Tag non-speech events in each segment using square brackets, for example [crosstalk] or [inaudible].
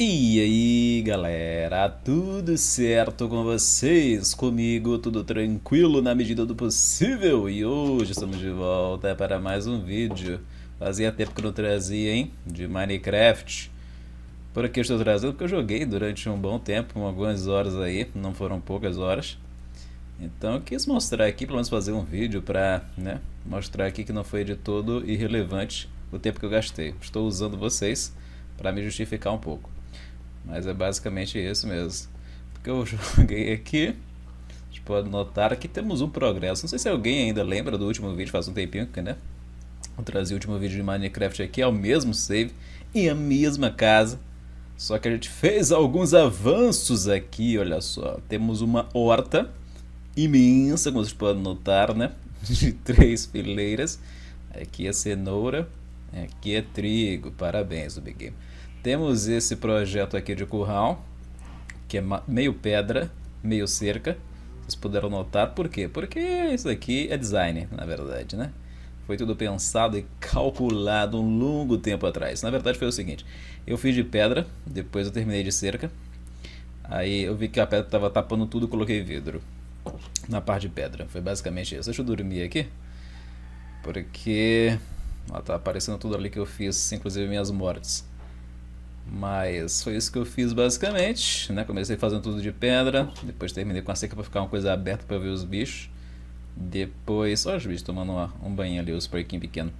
E aí galera, tudo certo com vocês? Comigo tudo tranquilo na medida do possível e hoje estamos de volta para mais um vídeo. Fazia tempo que não trazia, hein? De Minecraft. Por aqui estou trazendo porque eu joguei durante um bom tempo, algumas horas aí, não foram poucas horas. Então eu quis mostrar aqui, pelo menos fazer um vídeo para né, mostrar aqui que não foi de todo irrelevante o tempo que eu gastei. Estou usando vocês para me justificar um pouco. Mas é basicamente isso mesmo. Porque eu [laughs] joguei aqui. A gente pode notar que temos um progresso. Não sei se alguém ainda lembra do último vídeo, faz um tempinho que, né? Eu trazer o último vídeo de Minecraft aqui, é o mesmo save e a mesma casa. Só que a gente fez alguns avanços aqui, olha só. Temos uma horta imensa, como vocês podem notar, né? [laughs] De três fileiras. Aqui é cenoura, aqui é trigo. Parabéns, do Big Game. Temos esse projeto aqui de curral, que é meio pedra, meio cerca. Vocês puderam notar por quê? Porque isso aqui é design, na verdade, né? Foi tudo pensado e calculado um longo tempo atrás. Na verdade foi o seguinte, eu fiz de pedra, depois eu terminei de cerca. Aí eu vi que a pedra estava tapando tudo, coloquei vidro na parte de pedra. Foi basicamente isso. Deixa eu dormir aqui, porque ó, tá aparecendo tudo ali que eu fiz, inclusive minhas mortes. Mas foi isso que eu fiz basicamente, né? Comecei fazendo tudo de pedra, depois terminei com a seca para ficar uma coisa aberta para ver os bichos. Depois, olha os bichos tomando uma, um banho ali, os porquinhos pequeno.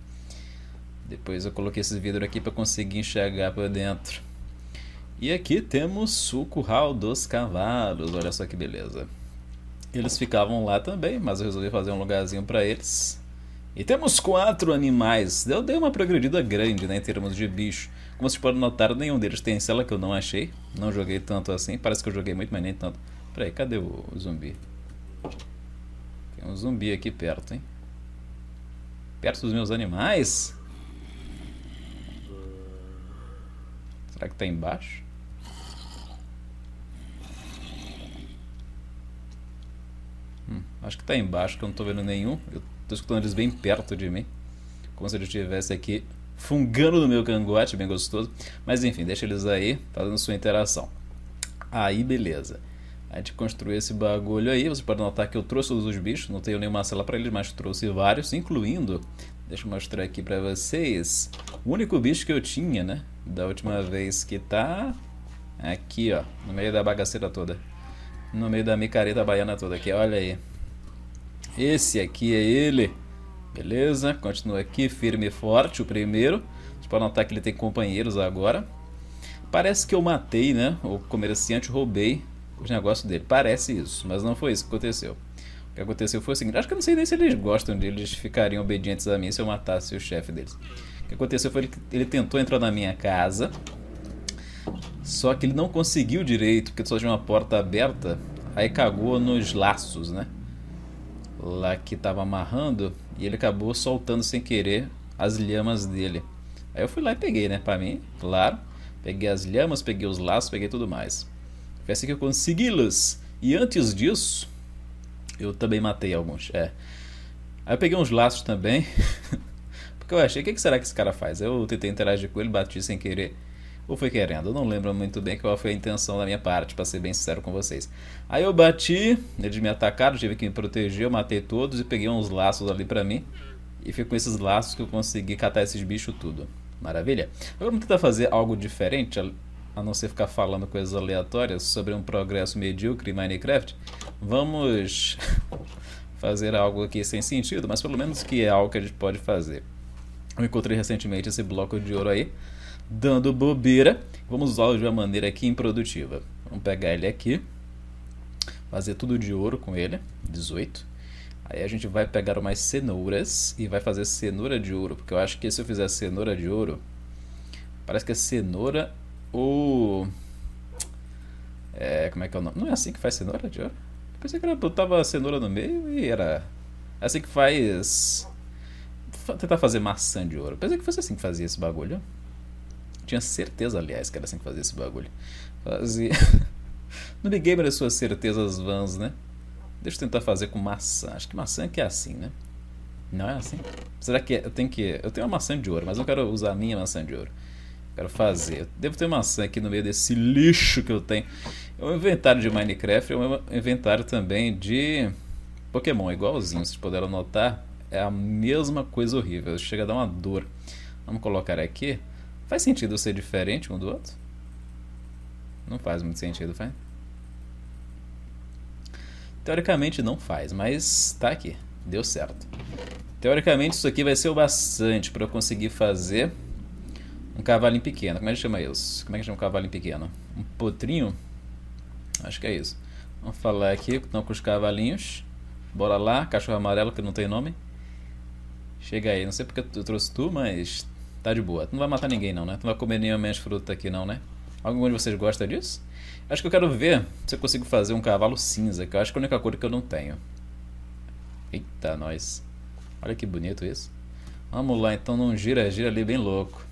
Depois eu coloquei esse vidro aqui para conseguir enxergar para dentro. E aqui temos o curral dos cavalos, olha só que beleza. Eles ficavam lá também, mas eu resolvi fazer um lugarzinho para eles. E temos quatro animais. Eu dei uma progredida grande né, em termos de bicho. Como vocês podem notar, nenhum deles tem cela que eu não achei. Não joguei tanto assim. Parece que eu joguei muito, mas nem tanto. Peraí, cadê o zumbi? Tem um zumbi aqui perto, hein? Perto dos meus animais? Será que tá embaixo? Hum, acho que tá embaixo, que eu não tô vendo nenhum. Eu tô escutando eles bem perto de mim. Como se eles estivessem aqui fungando no meu cangote, bem gostoso. Mas enfim, deixa eles aí fazendo sua interação. Aí, beleza. A gente construiu esse bagulho aí. Você pode notar que eu trouxe todos os bichos, não tenho nenhuma cela para eles, mas trouxe vários, incluindo. Deixa eu mostrar aqui para vocês. O único bicho que eu tinha, né? Da última vez que tá. Aqui, ó. No meio da bagaceira toda. No meio da micareta baiana toda aqui, olha aí. Esse aqui é ele. Beleza, continua aqui firme e forte o primeiro. Você pode notar que ele tem companheiros agora. Parece que eu matei, né? O comerciante roubei os negócios dele. Parece isso, mas não foi isso que aconteceu. O que aconteceu foi o seguinte: acho que eu não sei nem se eles gostam deles eles ficariam obedientes a mim se eu matasse o chefe deles. O que aconteceu foi que ele tentou entrar na minha casa, só que ele não conseguiu direito, porque só tinha uma porta aberta, aí cagou nos laços, né? Lá que tava amarrando. E ele acabou soltando sem querer as lhamas dele. Aí eu fui lá e peguei, né? Pra mim, claro. Peguei as lhamas, peguei os laços, peguei tudo mais. Foi assim que eu consegui-los. E antes disso, eu também matei alguns. É. Aí eu peguei uns laços também. [laughs] porque eu achei, o que será que esse cara faz? Eu tentei interagir com ele, bati sem querer. Ou foi querendo? Eu não lembro muito bem qual foi a intenção da minha parte, para ser bem sincero com vocês. Aí eu bati, né, eles me atacaram, tive que me proteger, eu matei todos e peguei uns laços ali pra mim. E foi com esses laços que eu consegui catar esses bichos tudo. Maravilha? Agora vamos tentar fazer algo diferente, a não ser ficar falando coisas aleatórias sobre um progresso medíocre em Minecraft. Vamos [laughs] fazer algo aqui sem sentido, mas pelo menos que é algo que a gente pode fazer. Eu encontrei recentemente esse bloco de ouro aí dando bobeira. Vamos usá-lo de uma maneira aqui improdutiva. Vamos pegar ele aqui, fazer tudo de ouro com ele, 18. Aí a gente vai pegar umas cenouras e vai fazer cenoura de ouro, porque eu acho que se eu fizer cenoura de ouro, parece que é cenoura ou... É, como é que é o nome? Não é assim que faz cenoura de ouro? Eu pensei que era, a cenoura no meio e era... É assim que faz... tentar fazer maçã de ouro. pensei que fosse assim que fazia esse bagulho. Tinha certeza, aliás, que era assim que fazia esse bagulho. Fazia. Não liguei para as suas certezas vãs, né? Deixa eu tentar fazer com maçã. Acho que maçã é que é assim, né? Não é assim? Será que é? eu tenho que. Eu tenho uma maçã de ouro, mas eu não quero usar a minha maçã de ouro. quero fazer. Eu devo ter maçã aqui no meio desse lixo que eu tenho. É um inventário de Minecraft é um inventário também de Pokémon, igualzinho. Vocês puderam notar, é a mesma coisa horrível. Chega a dar uma dor. Vamos colocar aqui. Faz sentido ser diferente um do outro? Não faz muito sentido, faz? Teoricamente não faz, mas tá aqui. Deu certo. Teoricamente isso aqui vai ser o bastante para eu conseguir fazer um em pequeno. Como é que chama isso? Como é que chama um em pequeno? Um potrinho? Acho que é isso. Vamos falar aqui, então, com os cavalinhos. Bora lá, cachorro amarelo que não tem nome. Chega aí, não sei porque eu trouxe tu, mas Tá de boa. Tu não vai matar ninguém não, né? Tu não vai comer nenhuma minhas frutas aqui não, né? Algum de vocês gosta disso? Acho que eu quero ver se eu consigo fazer um cavalo cinza, que eu acho que é a única cor que eu não tenho. Eita, nós. Olha que bonito isso. Vamos lá, então, num gira-gira ali bem louco.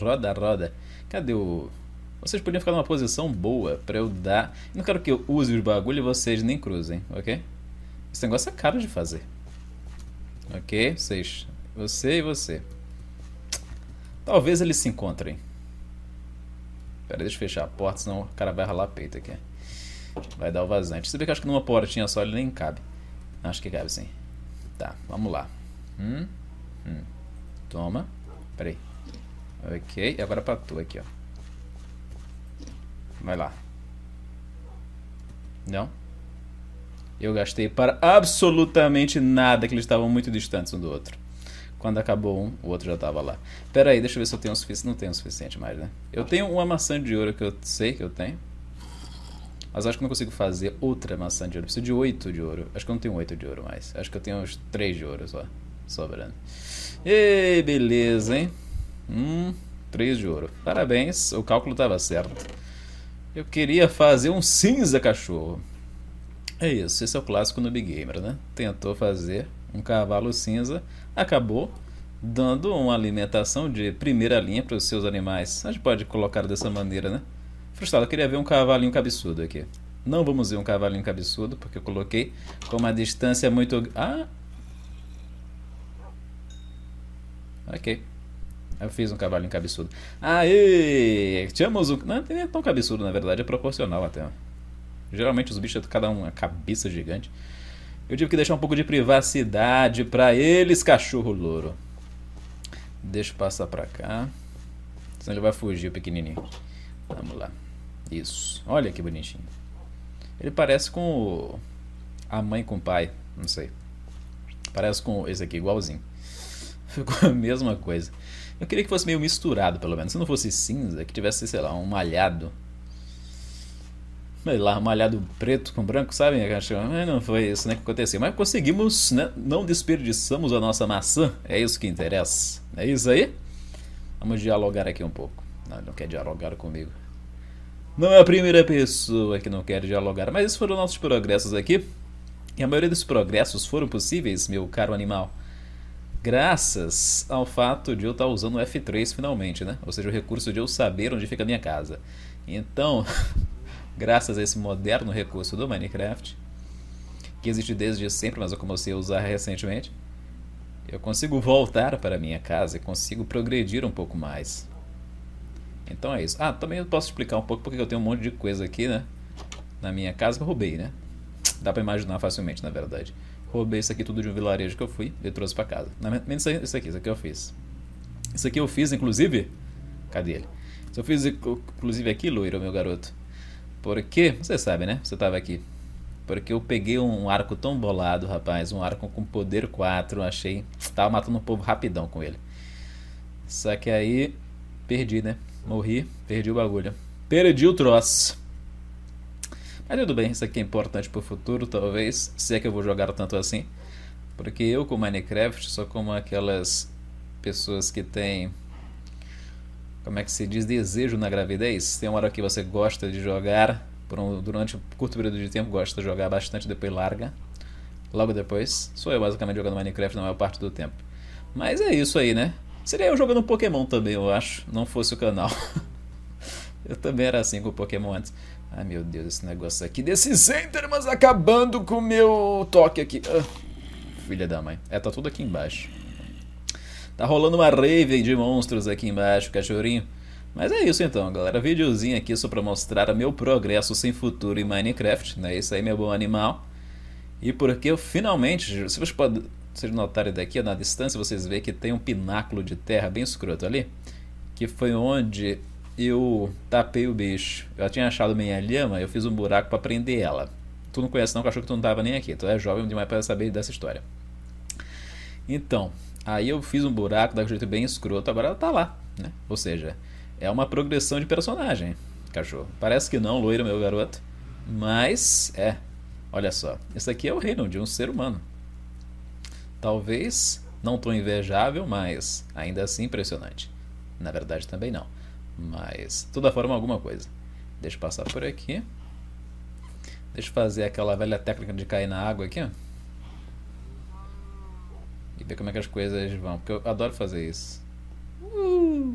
Roda, roda. Cadê o... Vocês podiam ficar numa posição boa pra eu dar... Eu não quero que eu use os bagulho e vocês nem cruzem, ok? Esse negócio é caro de fazer. Ok? Vocês... Você e você. Talvez eles se encontrem. Pera, deixa eu fechar a porta, senão o cara vai ralar peito aqui. Vai dar o vazante. Você vê que acho que numa portinha só ele nem cabe. Acho que cabe sim. Tá, vamos lá. Hum, hum. Toma. Pera aí. Ok, agora pra tu aqui, ó. Vai lá. Não? Eu gastei para absolutamente nada que eles estavam muito distantes um do outro. Quando acabou um, o outro já tava lá. Pera aí, deixa eu ver se eu tenho o suficiente. Não tenho o suficiente mais, né? Eu tenho uma maçã de ouro que eu sei que eu tenho. Mas acho que não consigo fazer outra maçã de ouro. Eu preciso de oito de ouro. Acho que eu não tenho oito de ouro mais. Acho que eu tenho uns três de ouro só. Sobrando. Ei, beleza, hein? Hum, três de ouro. Parabéns, o cálculo tava certo. Eu queria fazer um cinza cachorro. É isso, esse é o clássico no Big Gamer, né? Tentou fazer um cavalo cinza, acabou dando uma alimentação de primeira linha para os seus animais. A gente pode colocar dessa maneira, né? Frustrado, eu queria ver um cavalinho cabeçudo aqui. Não vamos ver um cavalinho cabeçudo, porque eu coloquei com uma distância muito... Ah! Ok. Eu fiz um cavalinho cabeçudo. Aê! Tínhamos um... Não, não é tão cabeçudo, na verdade. É proporcional até. Geralmente os bichos, cada um, a é cabeça gigante. Eu tive que deixar um pouco de privacidade para eles, cachorro louro. Deixa eu passar para cá. Senão ele vai fugir, pequenininho. Vamos lá. Isso. Olha que bonitinho. Ele parece com o... a mãe com o pai. Não sei. Parece com esse aqui, igualzinho. [laughs] Ficou a mesma coisa. Eu queria que fosse meio misturado, pelo menos. Se não fosse cinza, que tivesse, sei lá, um malhado lá malhado preto com branco, sabe? cachorra. Ah, não foi isso né, que aconteceu. Mas conseguimos, né? Não desperdiçamos a nossa maçã. É isso que interessa. É isso aí? Vamos dialogar aqui um pouco. Não, ele não quer dialogar comigo. Não é a primeira pessoa que não quer dialogar, mas esses foram nossos progressos aqui. E a maioria dos progressos foram possíveis, meu caro animal, graças ao fato de eu estar usando o F3 finalmente, né? Ou seja, o recurso de eu saber onde fica a minha casa. Então, [laughs] graças a esse moderno recurso do Minecraft, que existe desde sempre, mas eu comecei a usar recentemente, eu consigo voltar para minha casa e consigo progredir um pouco mais. Então é isso. Ah, também eu posso explicar um pouco porque eu tenho um monte de coisa aqui, né? Na minha casa que eu roubei, né? Dá para imaginar facilmente, na verdade. Roubei isso aqui tudo de um vilarejo que eu fui e trouxe para casa. Menos isso aqui, isso aqui eu fiz. Isso aqui eu fiz, inclusive. Cadê ele? Isso eu fiz, inclusive, aqui, loiro, meu garoto. Porque, você sabe, né? Você tava aqui. Porque eu peguei um arco tão bolado, rapaz. Um arco com poder 4. Achei. Tava matando o povo rapidão com ele. Só que aí. Perdi, né? Morri. Perdi o bagulho. Perdi o troço. Mas tudo bem, isso aqui é importante pro futuro, talvez. Se é que eu vou jogar tanto assim. Porque eu com Minecraft só como aquelas pessoas que têm como é que se diz, desejo na gravidez. Tem uma hora que você gosta de jogar, um, durante um curto período de tempo gosta de jogar bastante, depois larga. Logo depois, sou eu basicamente jogando Minecraft na maior parte do tempo. Mas é isso aí, né? Seria eu jogando Pokémon também, eu acho, não fosse o canal. [laughs] eu também era assim com o Pokémon antes. Ai meu Deus, esse negócio aqui desses Endermans acabando com o meu toque aqui. Ah, filha da mãe. É, tá tudo aqui embaixo. Tá rolando uma rave de monstros aqui embaixo, cachorrinho. Mas é isso então, galera. Videozinho aqui só pra mostrar meu progresso sem futuro em Minecraft. Né? Isso aí, meu bom animal. E porque eu finalmente, se vocês, pod... vocês notarem daqui na distância, vocês veem que tem um pináculo de terra bem escroto ali. Que foi onde eu tapei o bicho. Eu tinha achado minha lhama, eu fiz um buraco para prender ela. Tu não conhece não, cachorro que tu não tava nem aqui. Tu é jovem demais para saber dessa história. Então, Aí eu fiz um buraco um jeito bem escroto, agora ela tá lá, né? Ou seja, é uma progressão de personagem, cachorro. Parece que não, loiro meu garoto, mas é. Olha só, esse aqui é o reino de um ser humano. Talvez não tão invejável, mas ainda assim impressionante. Na verdade também não, mas toda forma alguma coisa. Deixa eu passar por aqui. Deixa eu fazer aquela velha técnica de cair na água aqui, ó e ver como é que as coisas vão, porque eu adoro fazer isso. Uh!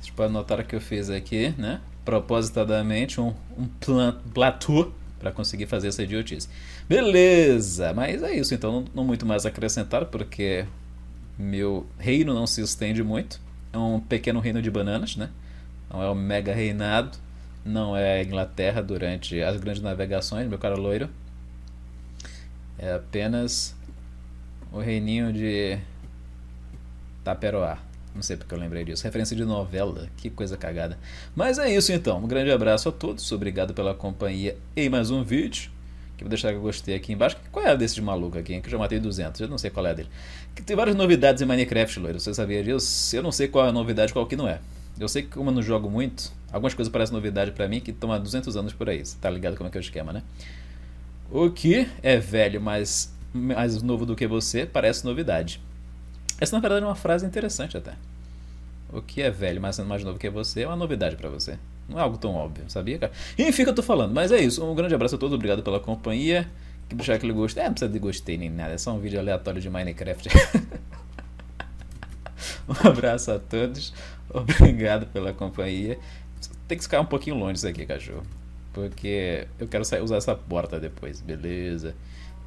Vocês podem notar que eu fiz aqui, né? Propositadamente um, um platô para conseguir fazer essa idiotice. Beleza, mas é isso. Então, não, não muito mais a acrescentar, porque meu reino não se estende muito. É um pequeno reino de bananas, né? Não é um mega reinado. Não é a Inglaterra durante as grandes navegações, meu cara loiro. É apenas o Reininho de Taperoá. Não sei porque eu lembrei disso. Referência de novela, que coisa cagada. Mas é isso então. Um grande abraço a todos. Obrigado pela companhia em mais um vídeo. Que vou deixar que eu gostei aqui embaixo. Qual é a desse de maluco aqui? Que eu já matei 200. Eu não sei qual é a dele. Que tem várias novidades em Minecraft, loiro. Você sabia disso? Eu não sei qual é a novidade qual que não é. Eu sei que como eu não jogo muito, algumas coisas parecem novidade para mim que estão há 200 anos por aí. Você tá ligado como é que é o esquema, né? O que é velho, mas mais novo do que você parece novidade. Essa, na verdade, é uma frase interessante até. O que é velho, mas sendo mais novo que você, é uma novidade para você. Não é algo tão óbvio, sabia, cara? Enfim, que eu tô falando. Mas é isso. Um grande abraço a todos. Obrigado pela companhia. Que deixar aquele gosto. É, não precisa de gostei nem nada. É só um vídeo aleatório de Minecraft. [laughs] um abraço a todos. Obrigado pela companhia. Tem que ficar um pouquinho longe isso aqui, cachorro. Porque eu quero usar essa porta depois, beleza?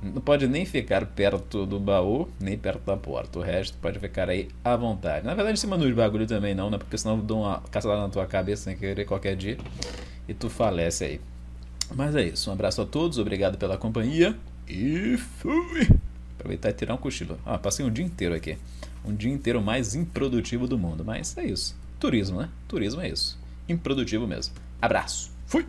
Não pode nem ficar perto do baú, nem perto da porta. O resto pode ficar aí à vontade. Na verdade, em cima dos bagulho também não, né? Porque senão eu dou uma caçada na tua cabeça sem querer qualquer dia e tu falece aí. Mas é isso. Um abraço a todos, obrigado pela companhia e fui! Aproveitar e tirar um cochilo. Ah, passei um dia inteiro aqui. Um dia inteiro mais improdutivo do mundo. Mas é isso. Turismo, né? Turismo é isso. Improdutivo mesmo. Abraço. Fui!